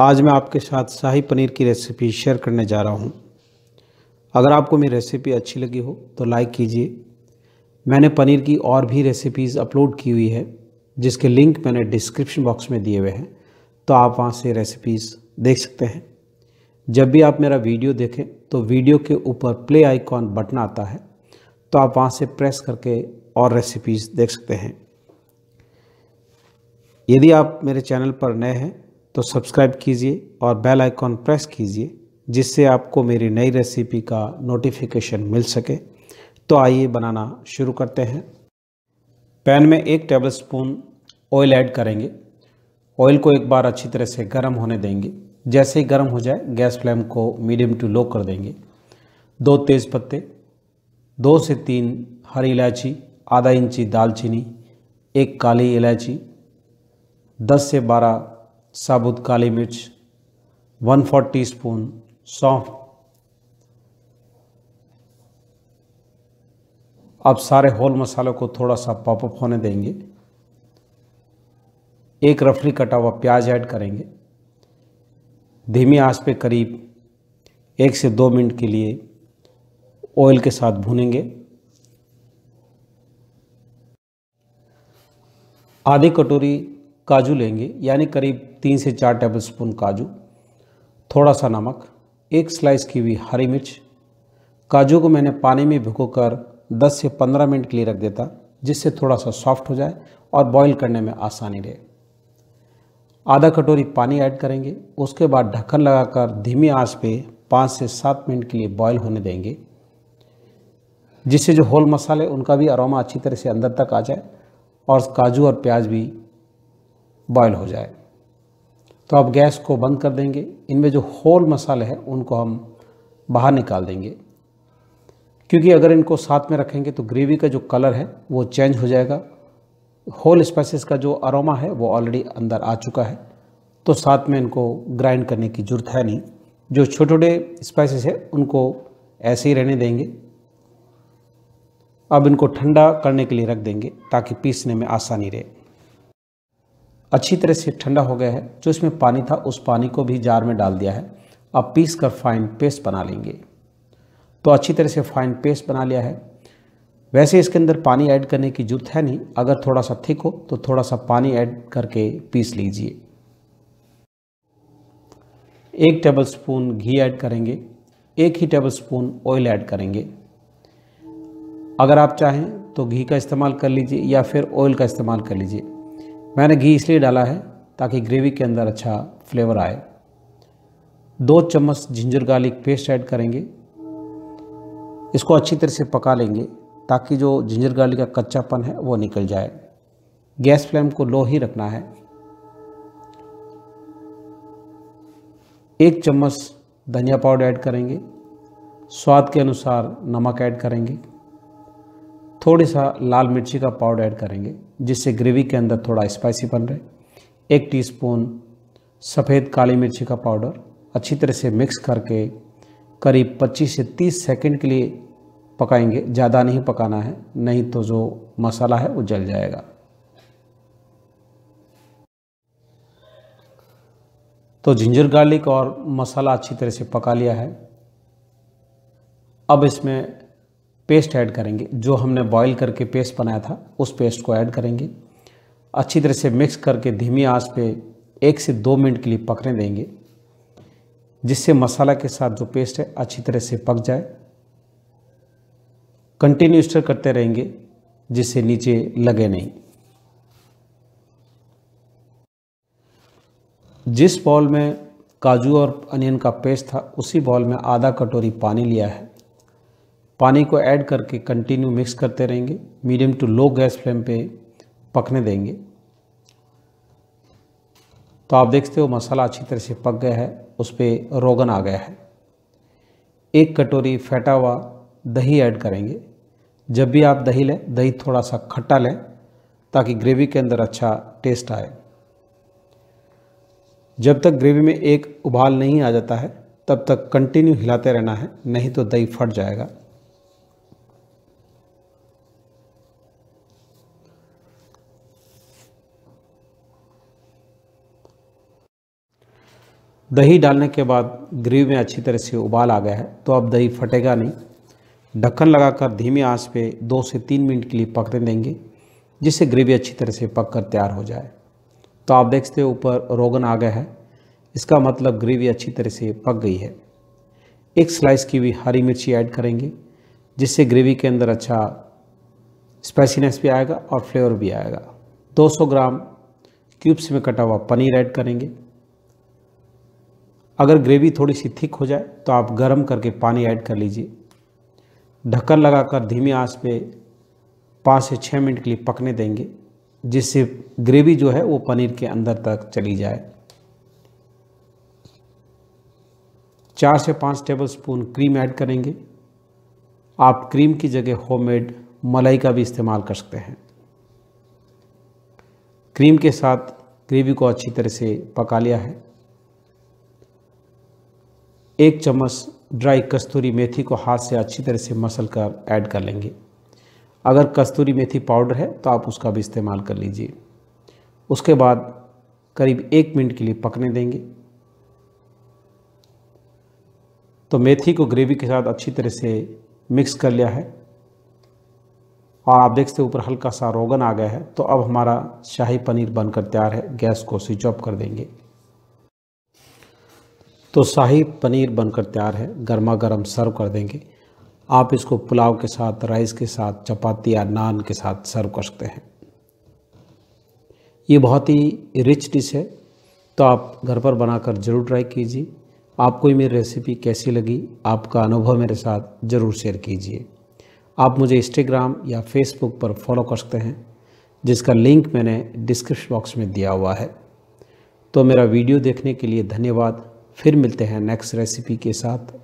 आज मैं आपके साथ शाही पनीर की रेसिपी शेयर करने जा रहा हूँ अगर आपको मेरी रेसिपी अच्छी लगी हो तो लाइक कीजिए मैंने पनीर की और भी रेसिपीज़ अपलोड की हुई है जिसके लिंक मैंने डिस्क्रिप्शन बॉक्स में दिए हुए हैं तो आप वहाँ से रेसिपीज़ देख सकते हैं जब भी आप मेरा वीडियो देखें तो वीडियो के ऊपर प्ले आइकॉन बटन आता है तो आप वहाँ से प्रेस करके और रेसिपीज़ देख सकते हैं यदि आप मेरे चैनल पर नए हैं तो सब्सक्राइब कीजिए और बेल आइकॉन प्रेस कीजिए जिससे आपको मेरी नई रेसिपी का नोटिफिकेशन मिल सके तो आइए बनाना शुरू करते हैं पैन में एक टेबलस्पून ऑयल ऐड करेंगे ऑयल को एक बार अच्छी तरह से गर्म होने देंगे जैसे ही गर्म हो जाए गैस फ्लेम को मीडियम टू लो कर देंगे दो तेज़ पत्ते दो से तीन हरी इलायची आधा इंची दालचीनी एक काली इलायची दस से बारह साबुत काली मिर्च वन फोर टी स्पून सौंफ अब सारे होल मसालों को थोड़ा सा पॉपअप होने देंगे एक रफली कटा हुआ प्याज ऐड करेंगे धीमी आंच पे करीब एक से दो मिनट के लिए ऑयल के साथ भूनेंगे आधी कटोरी काजू लेंगे यानी करीब तीन से चार टेबलस्पून काजू थोड़ा सा नमक एक स्लाइस की हुई हरी मिर्च काजू को मैंने पानी में भिगो कर दस से पंद्रह मिनट के लिए रख देता जिससे थोड़ा सा सॉफ्ट हो जाए और बॉईल करने में आसानी रहे आधा कटोरी पानी ऐड करेंगे उसके बाद ढक्कन लगाकर धीमी आंच पे पाँच से सात मिनट के लिए बॉईल होने देंगे जिससे जो होल मसाले उनका भी अरोमा अच्छी तरह से अंदर तक आ जाए और काजू और प्याज भी बॉयल हो जाए तो आप गैस को बंद कर देंगे इनमें जो होल मसाले हैं उनको हम बाहर निकाल देंगे क्योंकि अगर इनको साथ में रखेंगे तो ग्रेवी का जो कलर है वो चेंज हो जाएगा होल स्पाइसेस का जो अरोमा है वो ऑलरेडी अंदर आ चुका है तो साथ में इनको ग्राइंड करने की ज़रूरत है नहीं जो छोटे छोटे स्पाइसेस है उनको ऐसे ही रहने देंगे अब इनको ठंडा करने के लिए रख देंगे ताकि पीसने में आसानी रहे अच्छी तरह से ठंडा हो गया है जो इसमें पानी था उस पानी को भी जार में डाल दिया है अब पीस कर फाइन पेस्ट बना लेंगे तो अच्छी तरह से फाइन पेस्ट बना लिया है वैसे इसके अंदर पानी ऐड करने की जरूरत है नहीं अगर थोड़ा सा थिक हो तो थोड़ा सा पानी ऐड करके पीस लीजिए एक टेबलस्पून घी ऐड करेंगे एक ही टेबलस्पून ऑयल ऐड करेंगे अगर आप चाहें तो घी का इस्तेमाल कर लीजिए या फिर ऑयल का इस्तेमाल कर लीजिए मैंने घी इसलिए डाला है ताकि ग्रेवी के अंदर अच्छा फ्लेवर आए दो चम्मच जिंजर गार्लिक पेस्ट ऐड करेंगे इसको अच्छी तरह से पका लेंगे ताकि जो जिंजर गार्लिक का कच्चापन है वो निकल जाए गैस फ्लेम को लो ही रखना है एक चम्मच धनिया पाउडर ऐड करेंगे स्वाद के अनुसार नमक ऐड करेंगे थोड़ी सा लाल मिर्ची का पाउडर ऐड करेंगे जिससे ग्रेवी के अंदर थोड़ा स्पाइसी बन रहे एक टीस्पून सफ़ेद काली मिर्ची का पाउडर अच्छी तरह से मिक्स करके करीब 25 से 30 सेकंड के लिए पकाएंगे ज़्यादा नहीं पकाना है नहीं तो जो मसाला है वो जल जाएगा तो जिंजर गार्लिक और मसाला अच्छी तरह से पका लिया है अब इसमें पेस्ट ऐड करेंगे जो हमने बॉईल करके पेस्ट बनाया था उस पेस्ट को ऐड करेंगे अच्छी तरह से मिक्स करके धीमी आंच पे एक से दो मिनट के लिए पकने देंगे जिससे मसाला के साथ जो पेस्ट है अच्छी तरह से पक जाए कंटिन्यू स्टर करते रहेंगे जिससे नीचे लगे नहीं जिस बॉल में काजू और अनियन का पेस्ट था उसी बॉल में आधा कटोरी पानी लिया है पानी को ऐड करके कंटिन्यू मिक्स करते रहेंगे medium to low gas flame पे पकने देंगे तो आप देखते हो मसाला अच्छी तरह से पक गया है उस पर रोगन आ गया है एक कटोरी फैटा हुआ दही ऐड करेंगे जब भी आप दही लें दही थोड़ा सा खट्टा लें ताकि ग्रेवी के अंदर अच्छा टेस्ट आए जब तक ग्रेवी में एक उबाल नहीं आ जाता है तब तक कंटिन्यू हिलाते रहना है नहीं तो दही फट जाएगा दही डालने के बाद ग्रेवी में अच्छी तरह से उबाल आ गया है तो अब दही फटेगा नहीं ढक्कन लगाकर धीमी आंच पे दो से तीन मिनट के लिए पकने देंगे जिससे ग्रेवी अच्छी तरह से पक कर तैयार हो जाए तो आप देखते हो ऊपर रोगन आ गया है इसका मतलब ग्रेवी अच्छी तरह से पक गई है एक स्लाइस की भी हरी मिर्ची ऐड करेंगे जिससे ग्रेवी के अंदर अच्छा स्पाइसीनेस भी आएगा और फ्लेवर भी आएगा 200 ग्राम क्यूब्स में कटा हुआ पनीर ऐड करेंगे अगर ग्रेवी थोड़ी सी थिक हो जाए तो आप गर्म करके पानी ऐड कर लीजिए ढक्कन लगाकर धीमी आंच पे पाँच से छः मिनट के लिए पकने देंगे जिससे ग्रेवी जो है वो पनीर के अंदर तक चली जाए चार से पाँच टेबल स्पून क्रीम ऐड करेंगे आप क्रीम की जगह होममेड मलाई का भी इस्तेमाल कर सकते हैं क्रीम के साथ ग्रेवी को अच्छी तरह से पका लिया है एक चम्मच ड्राई कस्तूरी मेथी को हाथ से अच्छी तरह से मसल कर ऐड कर लेंगे अगर कस्तूरी मेथी पाउडर है तो आप उसका भी इस्तेमाल कर लीजिए उसके बाद करीब एक मिनट के लिए पकने देंगे तो मेथी को ग्रेवी के साथ अच्छी तरह से मिक्स कर लिया है और आप देखते ऊपर हल्का सा रोगन आ गया है तो अब हमारा शाही पनीर बनकर तैयार है गैस को स्विच ऑफ कर देंगे तो शाही पनीर बनकर तैयार है गर्मा गर्म सर्व कर देंगे आप इसको पुलाव के साथ राइस के साथ चपाती या नान के साथ सर्व कर सकते हैं ये बहुत ही रिच डिश है तो आप घर पर बनाकर ज़रूर ट्राई कीजिए आपको ये मेरी रेसिपी कैसी लगी आपका अनुभव मेरे साथ ज़रूर शेयर कीजिए आप मुझे इंस्टाग्राम या फेसबुक पर फॉलो कर सकते हैं जिसका लिंक मैंने डिस्क्रिप्शन बॉक्स में दिया हुआ है तो मेरा वीडियो देखने के लिए धन्यवाद फिर मिलते हैं नेक्स्ट रेसिपी के साथ